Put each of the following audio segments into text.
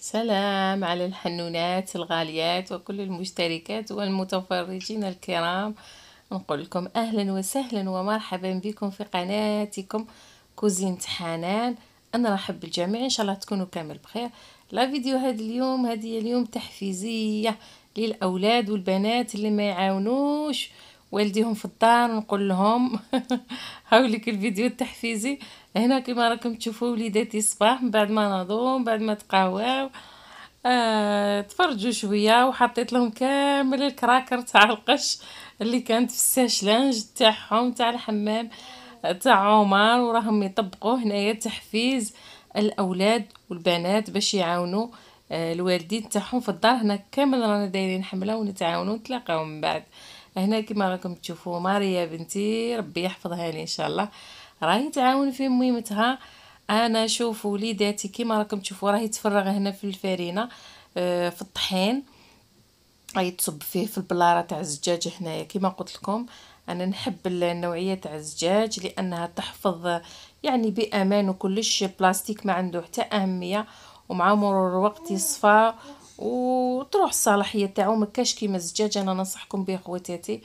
سلام على الحنونات الغاليات وكل المشتركات والمتفرجين الكرام نقول لكم اهلا وسهلا ومرحبا بكم في قناتكم كوزينة حنان انا نرحب بالجميع ان شاء الله تكونوا كامل بخير لا فيديو هاد اليوم هذه اليوم تحفيزيه للاولاد والبنات اللي ما يعاونوش والديهم في الدار نقول لهم هاوليك الفيديو التحفيزي هنا كما راكم تشوفوا وليداتي الصباح من بعد ما ناضوا من بعد ما تقاواو آه تفرجوا شويه وحطيت لهم كامل الكراكر تاع القش اللي كانت في الساشلانج تاعهم تاع الحمام تاع عمر وراهم يطبقوا هنايا تحفيز الاولاد والبنات باش يعاونوا آه، الوالدين تاعهم في الدار هنا كامل رانا دايرين حمله ونتعاونوا نتلاقاو من بعد هنا كما راكم تشوفوا ماريا بنتي ربي يحفظها لي ان شاء الله راهي تعاون في مهمتها انا شوف وليداتي كيما راكم تشوفوا راهي تفرغ هنا في الفرينه آه، في الطحين راهي تصب فيه في البلاره تاع الزجاج هنايا كيما قلت لكم انا نحب النوعيه تاع الزجاج لانها تحفظ يعني بامان وكلش بلاستيك ما عنده حتى اهميه ومع مرور الوقت يصفى وتروح الصلاحيه تاعو ما كاش كيما الزجاج انا ننصحكم به خواتاتي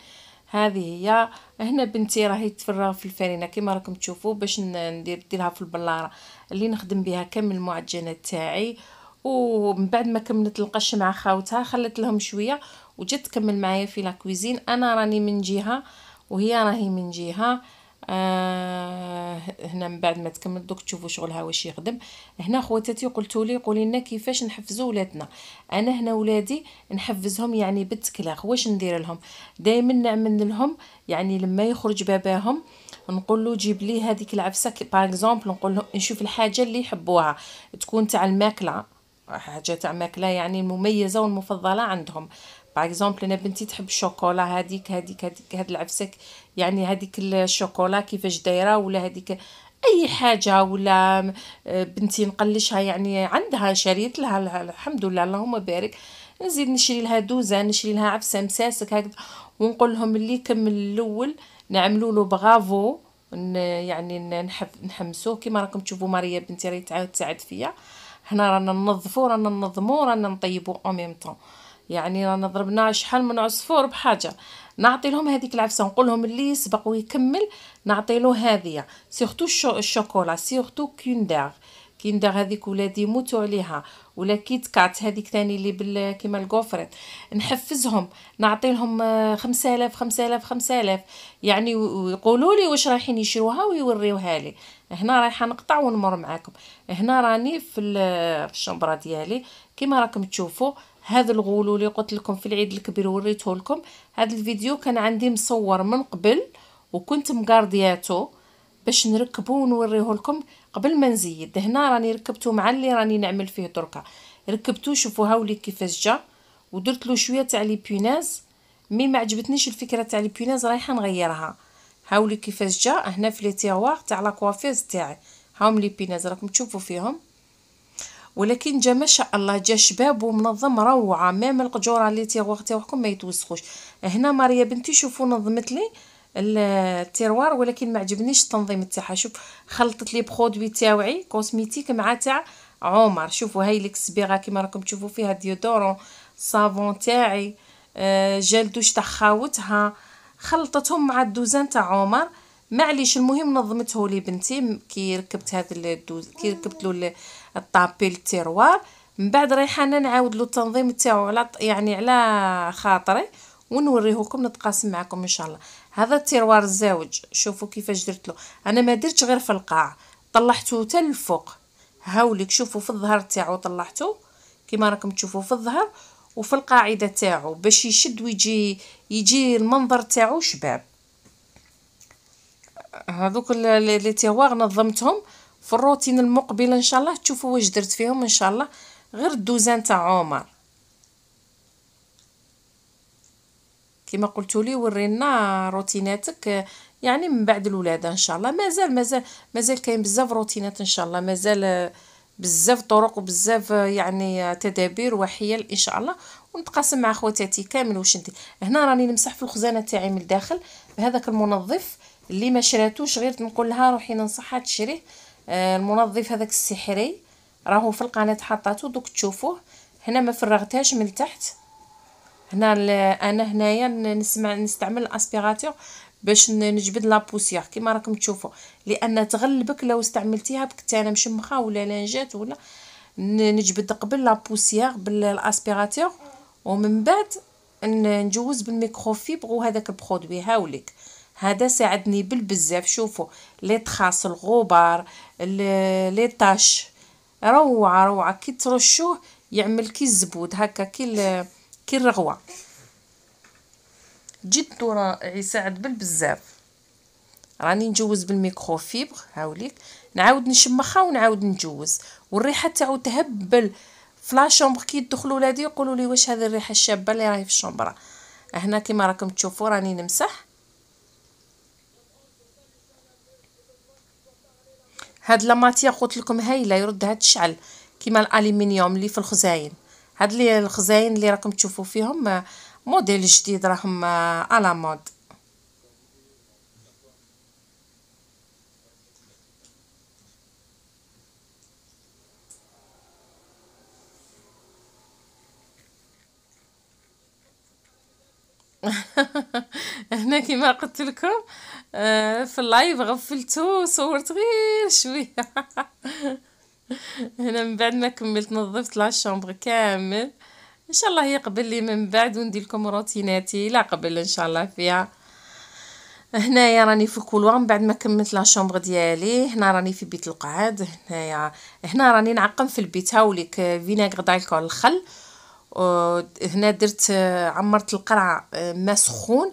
هذه هي هنا بنتي راهي تفرغ في الفرينه كما راكم تشوفوا باش ندير ديرها في البلاره اللي نخدم بها كامل المعجنات تاعي ومن بعد ما كملت القش مع خاوتها خلت لهم شويه وجات تكمل معايا في لا انا راني من جهه وهي راهي من جهه آه هنا من بعد ما تكمل دوك تشوفوا شغلها واش يخدم هنا خواتاتي قلتوا لي قولي لنا كيفاش نحفزوا ولادنا انا هنا ولادي نحفزهم يعني بالتكلاخ واش ندير لهم دائما نعمل لهم يعني لما يخرج باباهم نقول له جيب لي هذيك العفسه باغ اكزومبل نقول له نشوف الحاجه اللي يحبوها تكون تاع الماكله حاجه تاع ماكله يعني مميزه والمفضله عندهم باغ اكزومبل انا بنتي تحب الشوكولا هذيك هذيك هذيك هاد العفسك يعني هذيك الشوكولا كيفاش دايره ولا هذيك اي حاجه ولا آه، بنتي نقلشها يعني عندها شريت لها الحمد لله اللهم بارك نزيد نشري لها دوزه نشري لها عفسه مساسك هكذا ونقول لهم اللي كمل الاول نعملوا له برافو يعني نحمسوه كما راكم تشوفوا ماريا بنتي راهي تعاود تساعد فيا هنا رانا ننظفوا رانا ننظموا رانا نطيبو او ميم طون يعني رانا ضربنا شحال من عصفور بحاجه نعطي لهم هذيك العفسه نقول لهم اللي يسبق ويكمل نعطي له هذه سورتو الشوكولا سورتو كيندر كيندر هذيك ولادي يموتوا عليها ولا كيت كات هذيك ثاني اللي بال كيما الكوفريت نحفزهم نعطي لهم 5000 5000 5000 يعني يقولوا لي واش رايحين يشروها ويوريوها لي هنا رايحه نقطع ونمر معاكم هنا راني في الشمبره ديالي كيما راكم تشوفوا هذا الغولو اللي قلت لكم في العيد الكبير وريته لكم هذا الفيديو كان عندي مصور من قبل وكنت مقاردياتو باش نركبو ونوريه لكم قبل ما نزيد هنا راني ركبته مع اللي راني نعمل فيه دركا ركبته شوفوا هاولي كيفاش جا ودرت له شويه تاع لي بيوناز مي ما عجبتنيش الفكره تاع لي بيوناز رايحه نغيرها هاولي كيفاش جا هنا في لي تيوار تاع لا كوافيز تاعي هاهم لي بيناز راكم تشوفوا فيهم ولكن جا ما شاء الله جا شباب ومنظم روعه مام القجوره اللي تيغوغ تاعكم ما يتوسخوش هنا ماريا بنتي شوفوا نظمت لي التيروار ولكن ما عجبنيش التنظيم تاعها شوف خلطت لي برودوي تاوعي كوسميتيك مع تاع عمر شوفوا هاي لك الصبيغه كيما راكم تشوفوا فيها ديودورون صابون تاعي آه جل دوش تاع خاوتها خلطتهم مع الدوزان تاع عمر معليش المهم نظمته لي بنتي كي ركبت هذا الدوز كي ركبت له الطابي للتيروار من بعد ريحانه نعاود له التنظيم تاعو على يعني على خاطري ونوريهوكم نتقاسم معكم ان شاء الله هذا التيروار الزاوج شوفوا كيفاش درت له انا ما درتش غير في القاع طلعته حتى للفوق هاوليك شوفوا في الظهر تاعو طلعته كما راكم تشوفوا في الظهر وفي القاعده تاعو باش يشد ويجي يجي المنظر تاعو شباب هذوك لي تيروار نظمتهم في الروتين المقبل ان شاء الله تشوفوا واش درت فيهم ان شاء الله غير الدوزان تاع عمر كما قلت لي ورينا روتيناتك يعني من بعد الولاده ان شاء الله مازال مازال مازال كاين بزاف روتينات ان شاء الله مازال بزاف طرق وبزاف يعني تدابير وحيل ان شاء الله ونتقاسم مع خواتاتي كامل واش ندير هنا راني نمسح في الخزانه تاعي من الداخل بهذاك المنظف اللي ما شراتوش غير نقول لها روحي ننصحها تشريه آه، المنظف هذاك السحري راهو في القناه حطاتو دوك تشوفوه هنا ما فرغتهاش من تحت هنا انا هنايا نسمع نستعمل الاسبيراتور باش نجبد لابوسيغ كيما راكم تشوفوا لان تغلبك لو استعملتيها بكتانه مشمخه ولا لانجات ولا نجبد قبل لا بالاسبيراتور ومن بعد نجوز بالميكروفيبر وهذاك البرودوي هاوليك هذا ساعدني بالبزاف شوفوا لي تخاص الغبار لي طاش روعه روعه كي ترشوه يعمل كي الزبود هكا كي كي الرغوه جد رائع يساعد بالبزاف راني نجوز بالميكرو فيبر هاوليك نعاود نشمخها ونعاود نجوز والريحه تاعو تهبل فلا شومبر كي يدخلوا ولادي يقولوا لي واش هذه الريحه الشابه اللي راهي في الشومبره هنا كما راكم تشوفوا راني نمسح هاد لاماتيغ قلت لكم هايله يردها تشعل كيما الالومنيوم اللي في الخزاين هاد لي الخزاين اللي راكم تشوفوا فيهم آه، موديل جديد راهم آه، على مود هنا كما قلت لكم آه، في اللايف غفلته صورت غير شويه هنا من بعد ما كملت نظفت لا شومبر كامل ان شاء الله يقبل لي من بعد وندي لكم روتيناتي لا قبل ان شاء الله فيها هنايا راني في الكولوار من بعد ما كملت لا شومبر ديالي هنا راني في بيت القعاد هنايا هنا راني نعقم في البيت هاوليك فينيغ دالكول الخل هنا درت عمرت القرعه آه، ما سخون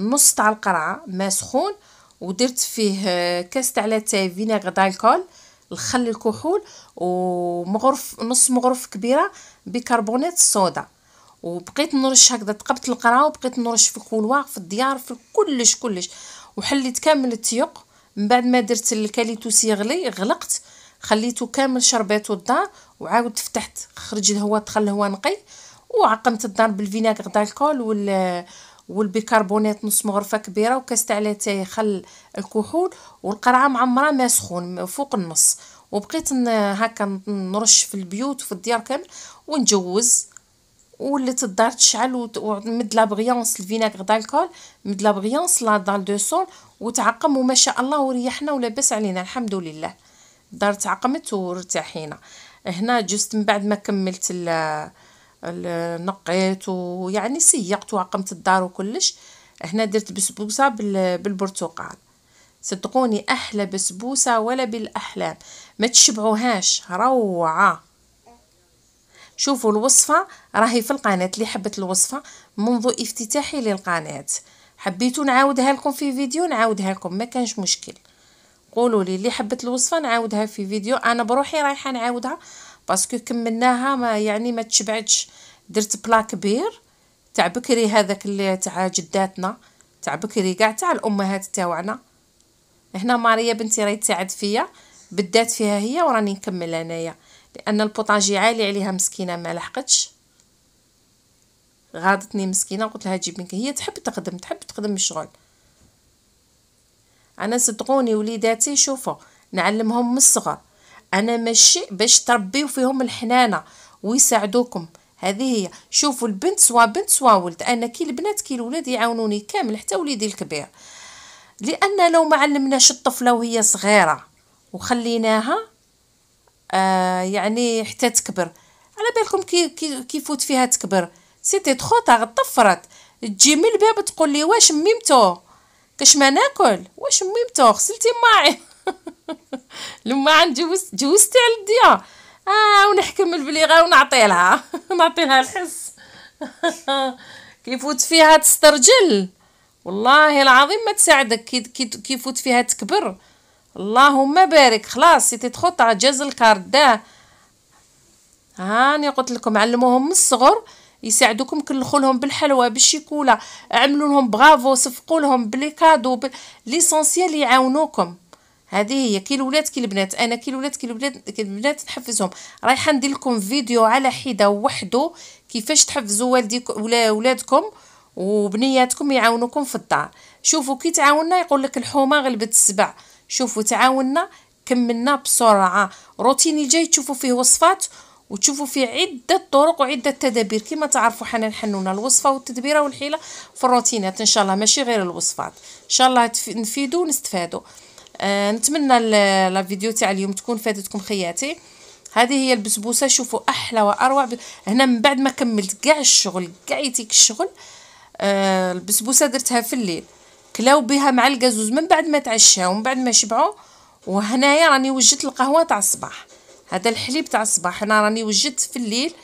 نص تاع القرعه ماء سخون ودرت فيه آه، كاس تاع لاتاي فينيغ دالكول الخل الكحول ومغرف نص مغرف كبيره بيكربونات الصودا وبقيت نرش هكذا تقبت القرعه وبقيت نرش في الكولوار في الديار في كلش كلش وحليت كامل التيق من بعد ما درت الكاليتوس يغلي غلقت خليته كامل شرباتو الدار وعاود فتحت خرج الهواء دخل الهواء نقي وعقمت الدار بالفينيغ دالكول وال والبيكربونات نص مغرفه كبيره وكاس تاع لاتاي خل الكحول والقرعه معمره ما سخون فوق النص وبقيت هكا نرش في البيوت وفي الديار كامل ونجوز وليت الدار تشعل ونمد لابغيونس الفيناغ دالكول مد لابغيونس لا دال دو سول وتعقم وما شاء الله وريحنا ولاباس علينا الحمد لله الدار تعقمت وارتاحينا هنا جست من بعد ما كملت نقيت ويعني سيقت وعقمت الدار وكلش هنا درت بسبوسه بالبرتقال صدقوني احلى بسبوسه ولا بالاحلام ما تشبعوهاش روعه شوفوا الوصفه راهي في القناه اللي حبت الوصفه منذ افتتاحي للقناه حبيتو نعاودها لكم في فيديو نعاودها لكم ما كانش مشكل قولوا لي اللي حبت الوصفه نعاودها في فيديو انا بروحي رايحه نعاودها باسكو كملناها ما يعني ما تشبعتش درت بلا كبير تاع بكري هذاك اللي تاع جداتنا تاع بكري كاع تاع الامهات تاوعنا هنا ماريا بنتي راهي تساعد فيا بدات فيها هي وراني نكمل انايا لان البوطاجي عالي عليها مسكينه ما لحقتش غاضتني مسكينه قلت لها جيب هي تحب تخدم تحب تخدم الشغل انا صدقوني وليداتي شوفوا نعلمهم من الصغر انا ماشي باش تربيو فيهم الحنانه ويساعدوكم هذه هي شوفوا البنت سوا بنت سوا ولد انا كي البنات كي الولاد يعاونوني كامل حتى وليدي الكبير لان لو ما علمناش الطفله وهي صغيره وخليناها آه يعني حتى تكبر على بالكم كي كي كيفوت فيها تكبر سيتي تخو طفرت تجي من الباب تقول لي واش ميمتو كاش ما ناكل واش ميمتو غسلتي ماعي لما جوز جوزتي على الديا اه ونحكم البليغه ونعطي لها نعطي لها الحس كيفوت فيها تسترجل والله العظيم ما تساعدك كيفوت فيها تكبر اللهم بارك خلاص سيتي تخط جاز الكارد داه هاني قلت لكم علموهم من الصغر يساعدوكم كلخوا لهم بالحلوى بالشيكولا عملوا لهم برافو صفقوا لهم بلي كادو ليسونسيال يعاونوكم هذه هي كي الولاد كي البنات انا كي الولاد كي البنات كي البنات نحفزهم رايحه ندير لكم فيديو على حده وحده كيفاش تحفزوا والديكم ولا ولادكم وبنياتكم يعاونوكم في الدار شوفوا كي تعاوننا يقول لك الحومه غلبت السبع شوفوا تعاوننا كملنا بسرعه روتين الجاي تشوفوا فيه وصفات وتشوفوا فيه عده طرق وعده تدابير كما تعرفوا حنان حنونه الوصفه والتدبيره والحيله في الروتينات ان شاء الله ماشي غير الوصفات ان شاء الله نفيدوا ونستفادوا آه، نتمنى لا فيديو تاع اليوم تكون فادتكم خياتي هذه هي البسبوسه شوفوا احلى واروع ب... هنا من بعد ما كملت كاع الشغل كاع يتيك الشغل آه البسبوسه درتها في الليل كلاو بها مع الكازوز من بعد ما تعشاو من بعد ما شبعوا وهنايا راني وجدت القهوه تاع الصباح هذا الحليب تاع الصباح انا راني وجدت في الليل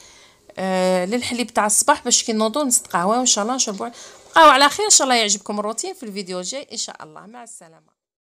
آه للحليب تاع الصباح باش كي نوضو قهوه وان شاء الله نشربوا بقاو على خير ان شاء الله يعجبكم الروتين في الفيديو الجاي ان شاء الله مع السلامه